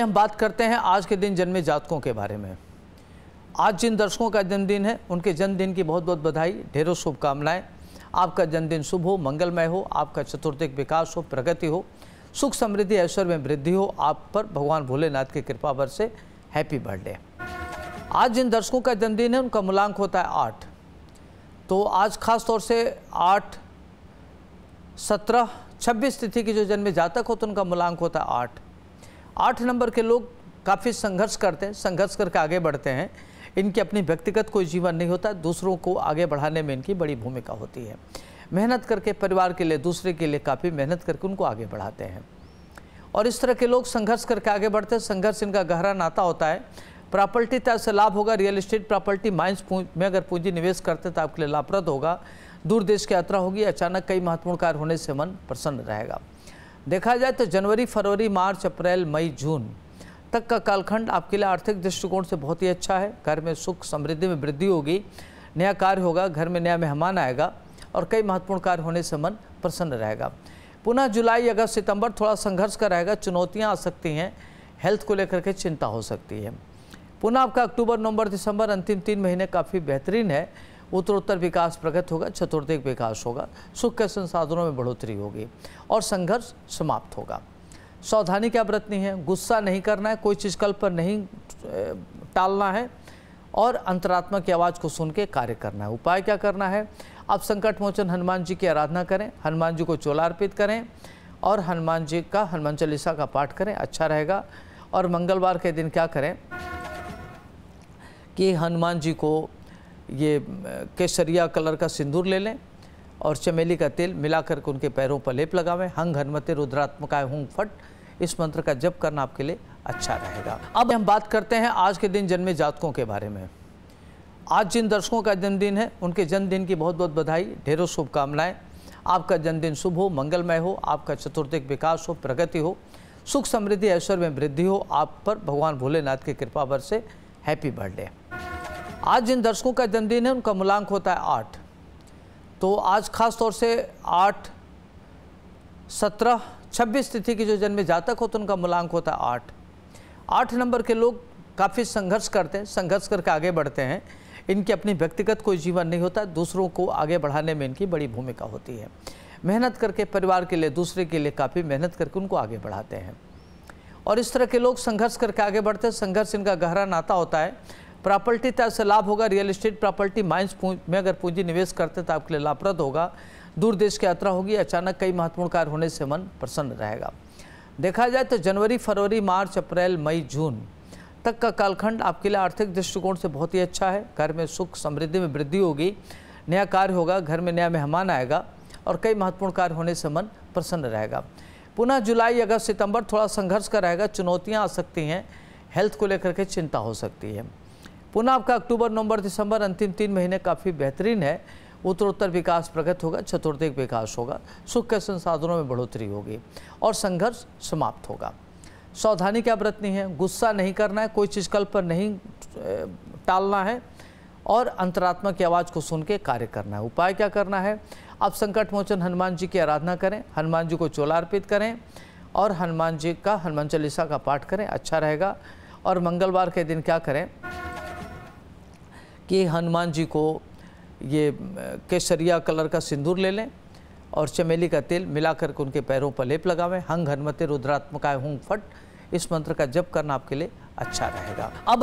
हम बात करते हैं आज के दिन जन्मे जातकों के बारे में आज जिन दर्शकों का जन्मदिन है उनके जन्मदिन की बहुत बहुत बधाई ढेरों शुभकामनाएं आपका जन्मदिन शुभ हो मंगलमय हो आपका चतुर्थिक विकास हो प्रगति हो सुख समृद्धि ऐश्वर्य में वृद्धि हो आप पर भगवान भोलेनाथ की कृपा पर से हैप्पी बर्थडे आज जिन दर्शकों का जन्मदिन है उनका मूलांक होता है आठ तो आज खास तौर से आठ सत्रह छब्बीस तिथि की जो जन्मे जातक हो तो उनका मूलांक होता है आठ आठ नंबर के लोग काफ़ी संघर्ष करते हैं संघर्ष करके आगे बढ़ते हैं इनकी अपनी व्यक्तिगत कोई जीवन नहीं होता दूसरों को आगे बढ़ाने में इनकी बड़ी भूमिका होती है मेहनत करके परिवार के लिए दूसरे के लिए काफ़ी मेहनत करके उनको आगे बढ़ाते हैं और इस तरह के लोग संघर्ष करके आगे बढ़ते हैं संघर्ष इनका गहरा नाता होता है प्रॉपर्टी तय तो से लाभ होगा रियल इस्टेट प्रॉपर्टी माइंस में अगर पूंजी निवेश करते हैं तो आपके लिए लाभप्रद होगा दूर देश की यात्रा होगी अचानक कई महत्वपूर्ण कार्य होने से मन प्रसन्न रहेगा देखा जाए तो जनवरी फरवरी मार्च अप्रैल मई जून तक का कालखंड आपके लिए आर्थिक दृष्टिकोण से बहुत ही अच्छा है घर में सुख समृद्धि में वृद्धि होगी नया कार्य होगा घर में नया मेहमान आएगा और कई महत्वपूर्ण कार्य होने से मन प्रसन्न रहेगा पुनः जुलाई अगस्त सितंबर थोड़ा संघर्ष का रहेगा चुनौतियाँ आ सकती हैं हेल्थ को लेकर के चिंता हो सकती है पुनः आपका अक्टूबर नवंबर दिसंबर अंतिम तीन महीने काफ़ी बेहतरीन है उत्तरोत्तर विकास प्रगत होगा चतुर्थिक विकास होगा सुख के संसाधनों में बढ़ोतरी होगी और संघर्ष समाप्त होगा सावधानी क्या बरतनी है गुस्सा नहीं करना है कोई चीज़ कल पर नहीं टालना है और अंतरात्मा की आवाज़ को सुन के कार्य करना है उपाय क्या करना है आप संकट मोचन हनुमान जी की आराधना करें हनुमान जी को चोला अर्पित करें और हनुमान जी का हनुमान चालीसा का पाठ करें अच्छा रहेगा और मंगलवार के दिन क्या करें कि हनुमान जी को ये केसरिया कलर का सिंदूर ले लें और चमेली का तेल मिलाकर के उनके पैरों पर लेप लगावें हंग हनमते रुद्रात्मकाय हूँ फट इस मंत्र का जप करना आपके लिए अच्छा रहेगा अब हम बात करते हैं आज के दिन जन्मे जातकों के बारे में आज जिन दर्शकों का जन्मदिन है उनके जन्मदिन की बहुत बहुत बधाई ढेरों शुभकामनाएं आपका जन्मदिन शुभ हो मंगलमय हो आपका चतुर्थिक विकास हो प्रगति हो सुख समृद्धि ऐश्वर्य में वृद्धि हो आप पर भगवान भोलेनाथ की कृपा भर से हैप्पी बर्थडे आज जिन दर्शकों का जन्मदिन है उनका मूलांक होता है आठ तो आज खास तौर से आठ सत्रह छब्बीस तिथि की जो जन्मे जातक हो तो उनका मूलांक होता है आठ आठ नंबर के लोग काफ़ी संघर्ष करते हैं संघर्ष करके आगे बढ़ते हैं इनकी अपनी व्यक्तिगत कोई जीवन नहीं होता दूसरों को आगे बढ़ाने में इनकी बड़ी भूमिका होती है मेहनत करके परिवार के लिए दूसरे के लिए काफ़ी मेहनत करके उनको आगे बढ़ाते हैं और इस तरह के लोग संघर्ष करके आगे बढ़ते हैं संघर्ष इनका गहरा नाता होता है प्रॉपर्टी तब तो से लाभ होगा रियल एस्टेट प्रॉपर्टी माइंस में अगर पूंजी निवेश करते तो आपके लिए लाभप्रद होगा दूर देश की यात्रा होगी अचानक कई महत्वपूर्ण कार्य होने से मन प्रसन्न रहेगा देखा जाए तो जनवरी फरवरी मार्च अप्रैल मई जून तक का कालखंड आपके लिए आर्थिक दृष्टिकोण से बहुत ही अच्छा है घर में सुख समृद्धि में वृद्धि होगी नया कार्य होगा घर में नया मेहमान आएगा और कई महत्वपूर्ण कार्य होने से मन प्रसन्न रहेगा पुनः जुलाई अगस्त सितंबर थोड़ा संघर्ष का रहेगा चुनौतियाँ आ सकती हैं हेल्थ को लेकर के चिंता हो सकती है पुनः आपका अक्टूबर नवंबर दिसंबर अंतिम तीन महीने काफ़ी बेहतरीन है उत्तरोत्तर विकास प्रगत होगा चतुर्थिक विकास होगा सुख के संसाधनों में बढ़ोतरी होगी और संघर्ष समाप्त होगा सावधानी क्या बरतनी है गुस्सा नहीं करना है कोई चीज़ कल पर नहीं टालना है और अंतरात्मा की आवाज़ को सुन के कार्य करना है उपाय क्या करना है आप संकट मोचन हनुमान जी की आराधना करें हनुमान जी को चोला अर्पित करें और हनुमान जी का हनुमान चालीसा का पाठ करें अच्छा रहेगा और मंगलवार के दिन क्या करें कि हनुमान जी को ये केसरिया कलर का सिंदूर ले लें और चमेली का तेल मिलाकर के उनके पैरों पर लेप लगावें हंग हनुमते रुद्रात्मकाय हूँ फट इस मंत्र का जप करना आपके लिए अच्छा रहेगा अब